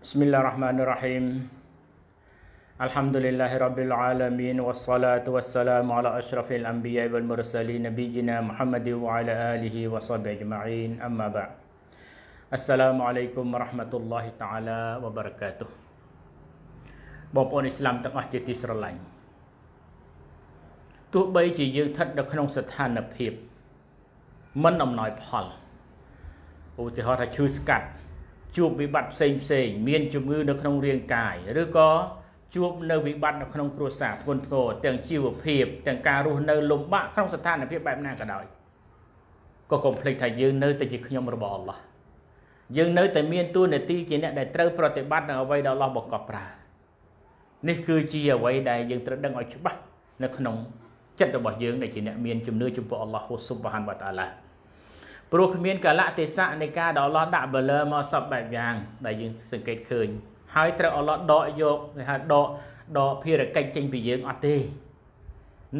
بسم الله الرحمن الرحيم الحمد لله رب العالمين والصلاة والسلام على أشرف الأنبياء والمرسلين نبينا محمد وعلى آله وصحبه أجمعين أما بعد السلام عليكم ورحمة الله تعالى وبركاته تو يو بحال បងប្អូនអ៊ីស្លាមទាំងអស់ជាទីស្រឡាញ់ទោះបីជាយើងស្ថិតនៅក្នុងស្ថានភាពមិនអំណោយផលឧទាហរណ៍ថាឈឺស្កាត់ជួបវិបត្តិផ្សេងផ្សេងមានជំងឺនៅក្នុងរាងកាយឬក៏ជួបនៅវិបត្តិនៅក្នុងគ្រួសារធ្ងន់ធ្ងរទាំងជីវភាពទាំងការរស់នៅលំបាកក្នុងស្ថានភាពបែបណាក៏ដោយក៏កុំភ្លេចថាយើងនៅតែជាខ្ញុំរបស់អល់ឡោះយើងនៅតែមានទួនាទីជាអ្នកដែលត្រូវប្រតិបត្តិនឹងអ្វីដែលអល់ឡោះបង្កប់ប្រានេះគឺជាអ្វីដែលយើងត្រូវដឹងឲ្យច្បាស់នៅក្នុងចិត្តរបស់យើងដែលជាអ្នកមានជំនឿចំពោះអល់ឡោះហ៊ូស៊ុបហានវតាឡាព្រោះគ្មានកលៈទេសៈនៃការដល់ឡោះដាក់បលើមកសពបែបយ៉ាងដែលយើងសង្កេតឃើញ ហើយត្រូវអល់ឡោះដកយកគេហៅដកដកភារកិច្ចចេញពីយើងអត់ទេ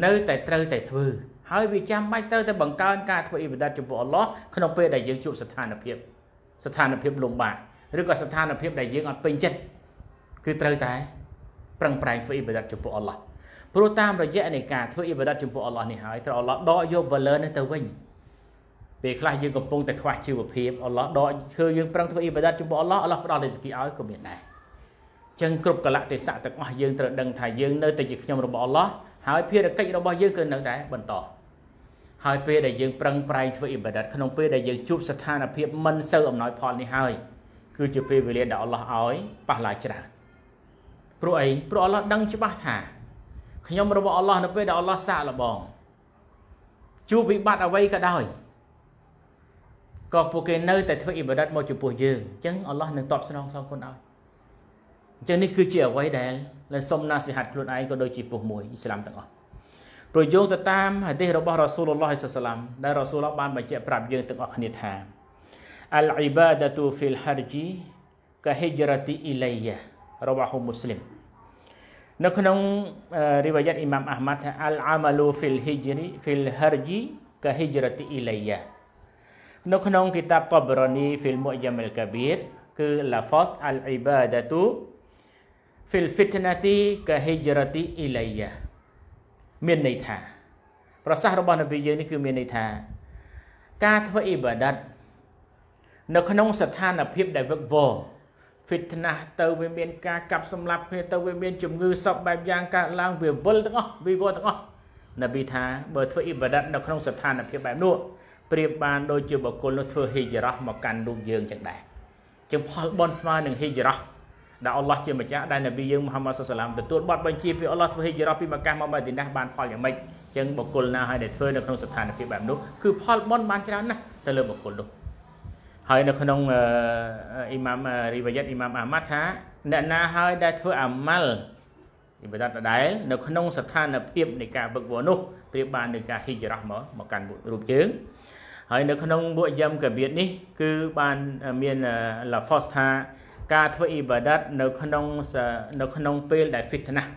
នៅតែត្រូវតែធ្វើ ហើយវាចាំបាច់ត្រូវតែបង្កើនការធ្វើអ៊ីបាដាតចំពោះអល់ឡោះក្នុងពេលដែលយើងជួបស្ថានភាព ស្ថានភាពលំបាកឬក៏ស្ថានភាពដែលយើងអត់ពេញចិត្តគឺត្រូវតែ ប្រឹងប្រែងធ្វើអ៊ីបាដាតចំពោះអល់ឡោះព្រោះតាមរយៈនៃការធ្វើអ៊ីបាដាតចំពោះអល់ឡោះនេះហើយត្រូវអល់ឡោះដកយកវលឺនេះទៅវិញពេលខ្លះយើងកំពុងតែខ្វះជីវភាពអល់ឡោះដកឃើញយើងប្រឹងធ្វើអ៊ីបាដាតចំពោះអល់ឡោះអល់ឡោះផ្ដល់រិស្គីឲ្យក៏មានដែរចឹងគ្រប់កលៈទេសៈទាំងអស់យើងត្រូវដឹងថាយើងនៅតែជាខ្ញុំរបស់អល់ឡោះហើយភារកិច្ចរបស់យើងគឺនៅតែបន្តហើយពេលដែលយើងប្រឹងប្រែងធ្វើអ៊ីបាដាតក្នុងពេលដែលយើងជួបស្ថានភាព មិនសូវអំណោយផលនេះហើយគឺជាពេលវេលាដែលអល់ឡោះឲ្យប៉ះឡាច្រើនព្រោះអីព្រោះអល់ឡោះដឹងច្បាស់ថាខ្ញុំរបស់អល់ឡោះនៅពេលដែលអល់ឡោះសាកល្បងជួបវិបត្តិអ្វីក៏ដោយក៏ពួកគេនៅតែធ្វើអ៊ីបាដាតមកចំពោះយើងអញ្ចឹងអល់ឡោះនឹងតបស្នងសងគុណឲ្យអញ្ចឹងនេះគឺជាអ្វីដែលដែលសុំណាសិហាត់ខ្លួនឯងក៏ដូចជាពុះមួយអ៊ីស្លាមទាំងអស់ប្រយោគទៅតាមហាឌីសរបស់រ៉ាស៊ូលឡោះសាសឡាម ដែលរ៉ាស៊ូលឡោះបានបញ្ជាក់ប្រាប់យើងទាំងអស់គ្នាថាអលអ៊ីបាដាទូហ្វីលហារជីកាហិជ្រតិអ៊ីឡៃយ៉ារបស់ហ៊ូមូស្លីមនៅក្នុងរីវ៉ាយ៉ាតអ៊ីម៉ាមអាហ្មាត់ថាអលអាម៉ាលូហ្វីលហ៊ីជ្រីហ្វីលហារជីកាហិជ្រតិអ៊ីឡៃយ៉ានៅក្នុងគីតាបតបរ៉ានីហ្វីលមុយយ៉ាមិលកាប៊ីរគឺ lafaz al ibadatu fil fitnati ka hijrati ilayya មានន័យថាប្រសាសន៍របស់នប៊ីយើងនេះគឺមានន័យថាការធ្វើអ៊ីបាដាតនៅក្នុងស្ថានភាពដែលវឹកវរ fitnah ទៅវាមាន ការកាប់សម្លាប់គ្នាទៅវាមានជំងឺសពបែបយ៉ាងកើតឡើងវាវិលទាំងអស់វាវល់ទាំងអស់នប៊ីថាបើធ្វើអ៊ីបាដាតនៅក្នុងស្ថានភាពបែបនោះប្រៀបបានដូចជាបុគ្គលនោះធ្វើហិជ្រោះមកកាន់រូបយើងចឹងដែរចឹងផលបនស្មើនឹងហិជ្រោះដែលអល់ឡោះជាម្ចាស់ដែលនប៊ីយើងមូហាម៉ាត់សុសឡាមទទួលបទបញ្ជាពីអល់ឡោះធ្វើហិជ្រោះពីមកាមកម៉ាឌីណាបានផលយ៉ាងម៉េចចឹងបុគ្គលណាហើយដែលធ្វើនៅក្នុងស្ថានភាពបែបនោះគឺផលបនបានច្រើនណាស់ទៅលើបុគ្គលនោះហើយនៅក្នុងអ៊ីម៉ាមរីវ៉ាយ៉ាត់អ៊ីម៉ាមអាម៉ាត់ថាអ្នកណាហើយដែលធ្វើអាម៉ាល់អ៊ីបាដាតដែលនៅក្នុងស្ថានភាពនៃការវឹកវរនោះប្រៀបបាននឹងការហិជ្រោះមកមកកាន់រូបយើងហើយនៅក្នុងមុយមកាបៀតនេះគឺបានមានឡាហ្វសថាការធ្វើអ៊ីបាដាតនៅក្នុងនៅក្នុងពេលដែល fitness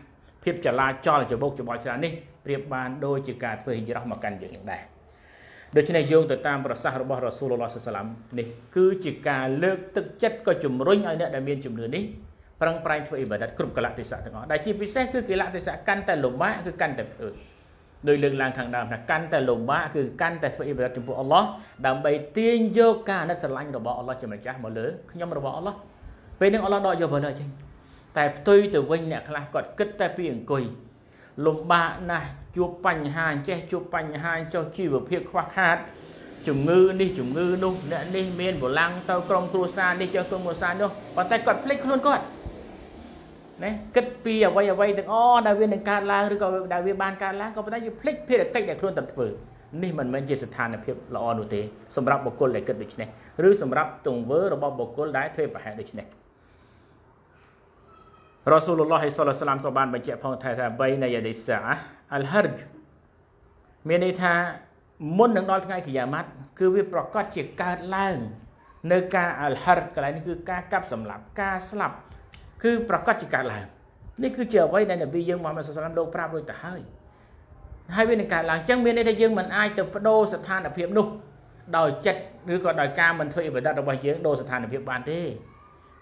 ភាពចលាចលច្បុកច្បល់ច្រើននេះប្រៀបបានដូចជាការធ្វើហិជ្រោះមកកាន់យើងដែរដូច្នេះយោងទៅតាមប្រសាសន៍របស់រ៉ាស៊ូលឡោះសាឡាមនេះ គឺជាការលើកទឹកចិត្តក៏ជំរុញឲ្យអ្នកដែលមានជំនឿនេះប្រឹងប្រែងធ្វើអ៊ីបាដាតគ្រប់កលៈទេសៈទាំងអស់ដែលជាពិសេសគឺកលៈទេសៈកាន់តែលំបាកគឺកាន់តែផ្អើលដោយលើកឡើងខាងដើមថាកាន់តែលំបាកគឺកាន់តែធ្វើអ៊ីបាដចំពោះអល់ឡោះដើម្បីទាញយកការអាណិតស្រឡាញ់របស់អល់ឡោះជាម្ចាស់មកលើខ្ញុំរបស់អល់ឡោះពេលនឹងអល់ឡោះដកយកបើលើចេញតែផ្ទុយទៅវិញអ្នកខ្លះគាត់គិតតែពីអង្គុយលំបាកណាស់ជួបបញ្ហាអញ្ចេះជួបបញ្ហាចុះជីវភាពខ្វះខាត ជំងឺនេះជំងឺនោះអ្នកនេះមានបលាំងទៅក្រុមគ្រួសារនេះចុះក្រុមគ្រួសារនោះប៉ុន្តែគាត់ភ្លេចខ្លួនគាត់ណាគិតពីអ្វីអ្វីទាំងអស់ដែលវានឹងកើតឡើងឬក៏ដែលវាបានកើតឡើងក៏ប៉ុន្តែយើងភ្លេចភារកិច្ចដែលខ្លួនត្រូវធ្វើនេះមិនមែនជាស្ថានភាពល្អនោះទេ សម្រាប់បុគ្គលដែលគិតដូចនេះឬសម្រាប់ទង្វើរបស់បុគ្គលដែលធ្វើប្រហែលដូចនេះរ៉ាស៊ូលឡោះហៃសលឡាមក៏បានបញ្ជាក់ផងថាថាបីនៃយដិសាអលហរជមានន័យថាមុននឹងដល់ថ្ងៃកិយាម៉ាត់គឺវាប្រកាសជាកើតឡើង នៅការអលហរកន្លែងនេះគឺការកាប់សម្លាប់ការស្លាប់គឺប្រកាសជាកើតឡើងនេះគឺជាអ្វីដែលនប៊ីយើងមកមកសាសនាលោកប្រាប់រួចទៅហើយហើយវានឹងកើតឡើងអញ្ចឹងមានន័យថាយើងមិនអាចទៅបដូរស្ថានភាពនោះដោយចិត្តឬក៏ដោយការមិនធ្វើអ៊ីបាដាតរបស់យើងដូរស្ថានភាពបានទេ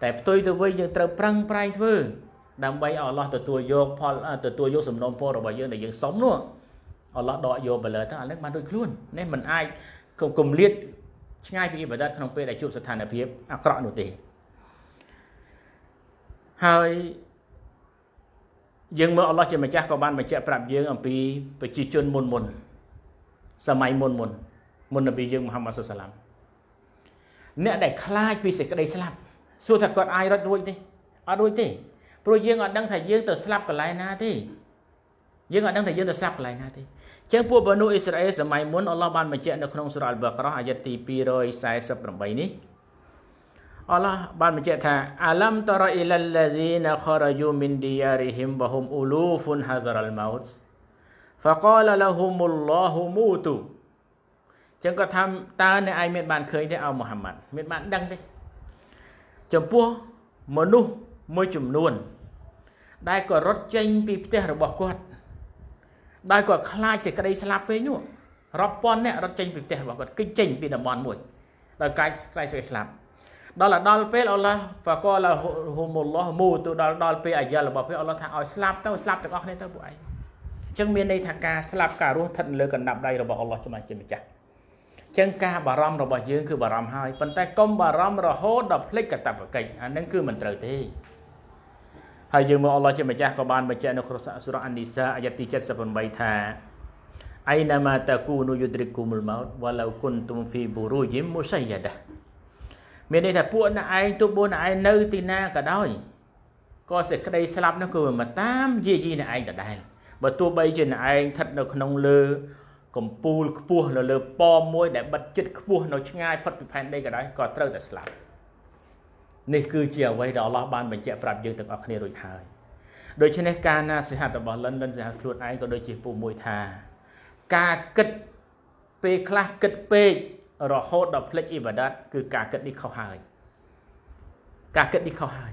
តែផ្ទុយទៅវិញយើងត្រូវប្រឹងប្រែងធ្វើដើម្បីឲ្យអល់ឡោះទទួលយកផលទទួលយកសំណូមពររបស់យើងដែលយើងសុំនោះអល់ឡោះដកយកបលើទៅអានេះបានដូចខ្លួននេះមិនអាចកុំលៀតឆ្ងាយពីអ៊ីបាដាតក្នុងពេលដែលជួបស្ថានភាពអាក្រក់នោះទេហើយយើងមើលអល់ឡោះជាម្ចាស់ក៏បានបញ្ជាក់ប្រាប់យើង អំពីប្រជាជនមុនមុន សម័យមុនមុន មុននប៊ីយើងមូហាម៉ាត់សុសឡាមអ្នកដែលខ្លាចពីសេចក្តីស្លាប់សួរថាគាត់អាចរត់រួចទេអត់រួចទេព្រោះយើងអត់ដឹងថាយើងទៅស្លាប់កន្លែងណាទេយើងអត់ដឹងថាយើងទៅស្លាប់កន្លែងណាទេចឹងពួកបនុអ៊ីស្រាអែលសម័យមុនអល់ឡោះបានបញ្ជាក់នៅក្នុងសូរ៉ាអល់បាក្រោះអាយ៉ាត់ទី248នេះអល់ឡោះបានបញ្ជាក់ថាអាឡាំតរអ៊ីលលឡាហ៊ីណាខរយូមីនឌីយ៉ារីហ៊ីមវហ៊ុមអ៊ូលូហ្វុនហាហ្សារលម៉ោត فقال لهم الله موتوا ចឹងគាត់ថាតើអ្នកឯងមានបានឃើញទេអោមូហាម៉ាត់មានបានដឹងទេចំពោះមនុស្សមួយចំនួន ដែលគាត់រត់ចេញពីផ្ទះរបស់គាត់ដែលគាត់ខ្លាចសេចក្តីស្លាប់ពេកនោះរាប់ពាន់អ្នករត់ចេញ ពីផ្ទះរបស់គាត់គេចចេញពីតំបន់មួយដោយកាចខ្លាចសេចក្តីស្លាប់ដល់ដល់ពេលអល់ឡោះហ្វាកលហុមអល់ឡោះមូទៅដល់ដល់ពេលអាយ៉ារបស់ព្រះអល់ឡោះថាឲ្យស្លាប់ទៅស្លាប់ទាំងអស់គ្នាទៅពួកឯងអញ្ចឹងមានន័យថាការស្លាប់ការរស់ស្ថិតលើកណ្ដាប់ដៃរបស់អល់ឡោះជាម្ចាស់ចឹងការបារម្ភរបស់យើងគឺបារម្ភហើយប៉ុន្តែកុំបារម្ភរហូតដល់ភ្លេចកតបកិច្ចអានឹងគឺមិនត្រូវទេហើយយើងមើលអល់ឡោះជាម្ចាស់ក៏បានបញ្ជាក់នៅក្នុងសូរ៉ាអាននីសាអាយ៉ាទី78ថាអៃណាម៉ាតាគូនូយូដ្រិកគុមុលម៉ោតវ៉ាឡូគុនទុំហ្វីប៊ូរូជីមមូសៃយ៉ាដាមានន័យថាពួកអ្នកឯងទោះពួកអ្នកឯងនៅទីណាក៏ដោយក៏សេចក្តីស្លាប់នោះគឺមិនតាមយាយីអ្នកឯងដដែលបើទោះបីជាអ្នកឯងស្ថិតនៅក្នុង លើ កំពូលខ្ពស់នៅលើប៉មមួយ ដែលបិទចិត្តខ្ពស់នៅឆ្ងាយផុតពីផែនដីក៏ដោយក៏ត្រូវតែស្លាប់នេះគឺជាអ្វីដែលអល់ឡោះបានបញ្ជាក់ប្រាប់យើងទាំងអស់គ្នារួចហើយដូច្នេះការណាសិហាត់របស់លិនលិនសិហាត់ខ្លួនឯងក៏ដូចជាពុះមួយថាការគិតពេលខ្លះគិតពេករហូតដល់ផ្លេចអ៊ីបាដាតគឺការគិតនេះខុសហើយការគិតនេះខុសហើយ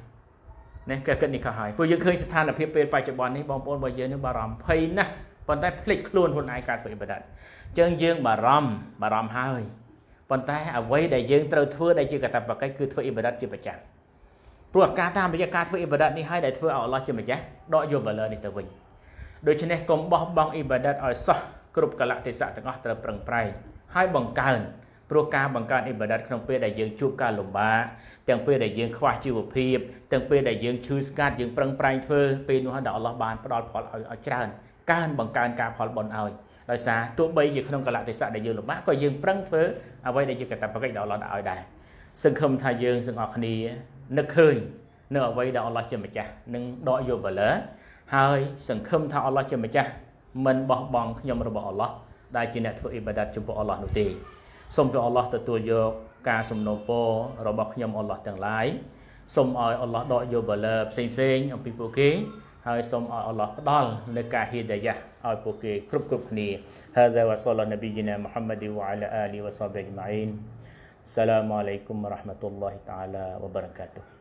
ណាការគិតនេះខុសហើយព្រោះយើងឃើញស្ថានភាពពេលបច្ចុប្បន្ននេះបងប្អូនរបស់យើងនឹងបារម្ភ័យណាស់ប៉ុន្តែផ្លេចខ្លួនខ្លួនឯងការធ្វើអ៊ីបាដាតអញ្ចឹងយើង បារម្ភបារម្ភហើយប៉ុន្តែអ្វីដែលយើងត្រូវធ្វើដែលជាកាតព្វកិច្ចគឺធ្វើអ៊ីបាដាតជាប្រចាំព្រោះការតាមរយៈការធ្វើអ៊ីបាដាតនេះហើយដែលធ្វើឲ្យអល់ឡោះជាម្ចាស់ដកយកបលើនេះទៅវិញដូច្នេះកុំបោះបង់អ៊ីបាដាតឲ្យសោះគ្រប់កលៈទេសៈទាំងអស់ត្រូវប្រឹងប្រែងហើយបង្កើនព្រោះការបង្កើតអ៊ីបាដាតក្នុងពេលដែលយើងជួបការលំបាកទាំងពេលដែលយើងខ្វះជីវភាពទាំងពេលដែលយើងឈឺស្កាត់យើងប្រឹងប្រែងធ្វើពេលនោះដល់អល់ឡោះបានផ្ដល់ផលឲ្យឲ្យច្រើនកើនបង្កើនការផលបុណ្យឲ្យដោយសារទោះបីជាក្នុងកលៈទេសៈដែលយើងលំបាកក៏យើងប្រឹងធ្វើអ្វីដែលជាកតបកិច្ចដល់អល់ឡោះឲ្យដែរសង្ឃឹមថាយើងទាំងអស់គ្នានឹកឃើញនៅអ្វីដែលអល់ឡោះជាម្ចាស់នឹងដកយកបលើហើយសង្ឃឹមថាអល់ឡោះជាម្ចាស់មិនបោះបង់ខ្ញុំរបស់អល់ឡោះដែលជាអ្នកធ្វើអ៊ីបាដាតចំពោះអល់ឡោះនោះទេសូមព្រះអល់ឡោះទទួលយកការសំណូមពររបស់ខ្ញុំអល់ឡោះទាំងឡាយសូមឲ្យអល់ឡោះដកយកបលើផ្សេងផ្សេងអំពីពួកគេហើយសូមឲ្យអល់ឡោះផ្ដល់នូវការហ៊ីដាយ៉ាឲ្យពួកគេគ្រប់គ្រប់គ្នា هذا وصلى نبينا محمد وعلى اله وصحبه اجمعين السلام عليكم ورحمه الله تعالى وبركاته